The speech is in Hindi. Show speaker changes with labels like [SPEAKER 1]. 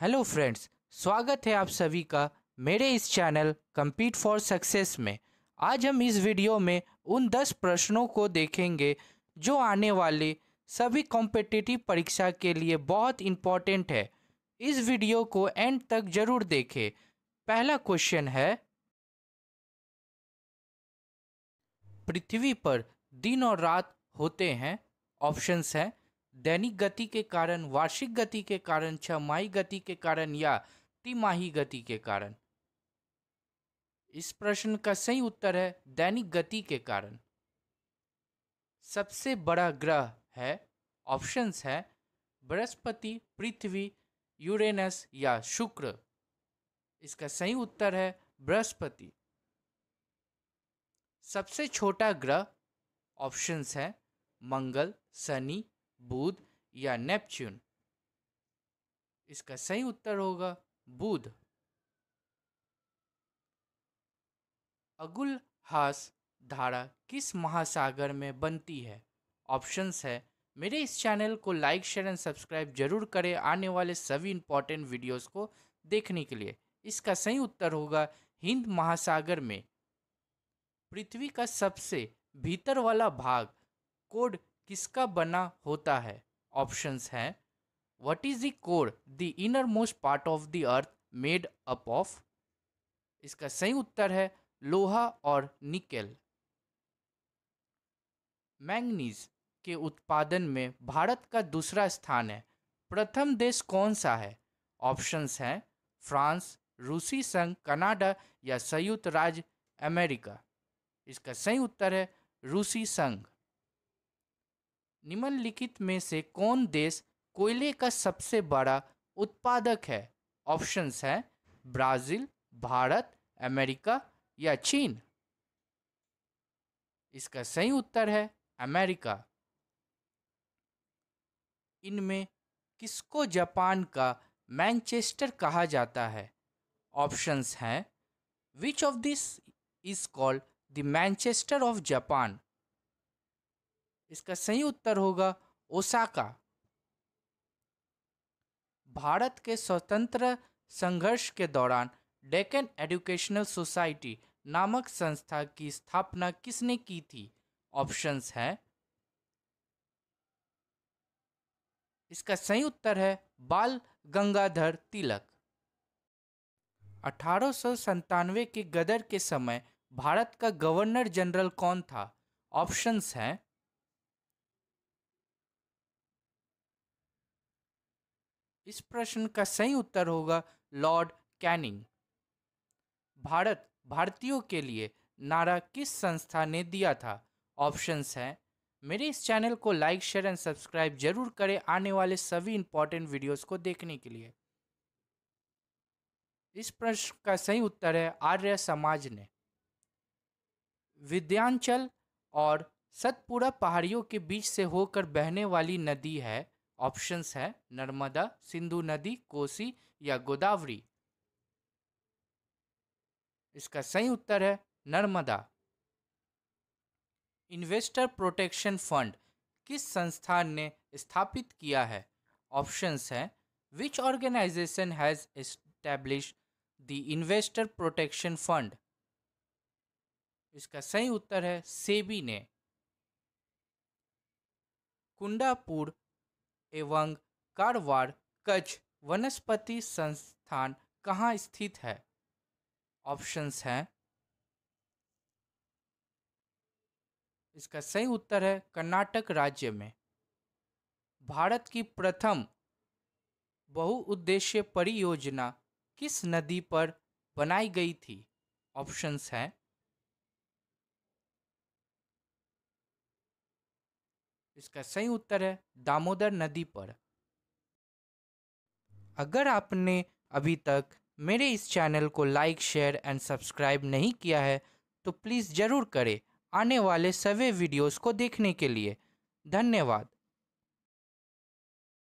[SPEAKER 1] हेलो फ्रेंड्स स्वागत है आप सभी का मेरे इस चैनल कम्पीट फॉर सक्सेस में आज हम इस वीडियो में उन 10 प्रश्नों को देखेंगे जो आने वाले सभी कॉम्पिटिटिव परीक्षा के लिए बहुत इम्पॉर्टेंट है इस वीडियो को एंड तक जरूर देखें पहला क्वेश्चन है पृथ्वी पर दिन और रात होते हैं ऑप्शंस हैं दैनिक गति के कारण वार्षिक गति के कारण छमाही गति के कारण या तिमाही गति के कारण इस प्रश्न का सही उत्तर है दैनिक गति के कारण सबसे बड़ा ग्रह है ऑप्शंस है बृहस्पति पृथ्वी यूरेनस या शुक्र इसका सही उत्तर है बृहस्पति सबसे छोटा ग्रह ऑप्शंस है मंगल शनि बुध या नेपच्यून इसका सही उत्तर होगा बुध अगुल हास धारा किस महासागर में बनती है ऑप्शंस है मेरे इस चैनल को लाइक शेयर एंड सब्सक्राइब जरूर करें आने वाले सभी इंपॉर्टेंट वीडियोस को देखने के लिए इसका सही उत्तर होगा हिंद महासागर में पृथ्वी का सबसे भीतर वाला भाग कोड किसका बना होता है ऑप्शंस हैं what is the core the innermost part of the earth made up of इसका सही उत्तर है लोहा और निकेल मैंगनीज के उत्पादन में भारत का दूसरा स्थान है प्रथम देश कौन सा है ऑप्शंस हैं फ्रांस रूसी संघ कनाडा या संयुक्त राज्य अमेरिका इसका सही उत्तर है रूसी संघ निम्नलिखित में से कौन देश कोयले का सबसे बड़ा उत्पादक है ऑप्शंस हैं ब्राज़ील भारत अमेरिका या चीन इसका सही उत्तर है अमेरिका इनमें किसको जापान का मैनचेस्टर कहा जाता है ऑप्शंस हैं which of this is called the Manchester of Japan इसका सही उत्तर होगा ओसाका भारत के स्वतंत्र संघर्ष के दौरान डेकन एजुकेशनल सोसाइटी नामक संस्था की स्थापना किसने की थी ऑप्शंस हैं इसका सही उत्तर है बाल गंगाधर तिलक अठारह के गदर के समय भारत का गवर्नर जनरल कौन था ऑप्शंस हैं इस प्रश्न का सही उत्तर होगा लॉर्ड कैनिंग भारत भारतीयों के लिए नारा किस संस्था ने दिया था ऑप्शंस हैं मेरे इस चैनल को लाइक शेयर एंड सब्सक्राइब जरूर करें आने वाले सभी इंपॉर्टेंट वीडियोस को देखने के लिए इस प्रश्न का सही उत्तर है आर्य समाज ने विद्यांचल और सतपुरा पहाड़ियों के बीच से होकर बहने वाली नदी है ऑप्शंस है नर्मदा सिंधु नदी कोसी या गोदावरी इसका सही उत्तर है नर्मदा इन्वेस्टर प्रोटेक्शन फंड किस संस्थान ने स्थापित किया है ऑप्शंस हैं which organization has establish the investor protection fund इसका सही उत्तर है सेबी ने कुंडापुर एवं कारवार कच्छ वनस्पति संस्थान कहाँ स्थित है ऑप्शंस हैं इसका सही उत्तर है कर्नाटक राज्य में भारत की प्रथम बहुउद्देश्य परियोजना किस नदी पर बनाई गई थी ऑप्शंस हैं इसका सही उत्तर है दामोदर नदी पर अगर आपने अभी तक मेरे इस चैनल को लाइक शेयर एंड सब्सक्राइब नहीं किया है तो प्लीज़ ज़रूर करें आने वाले सभी वीडियोस को देखने के लिए धन्यवाद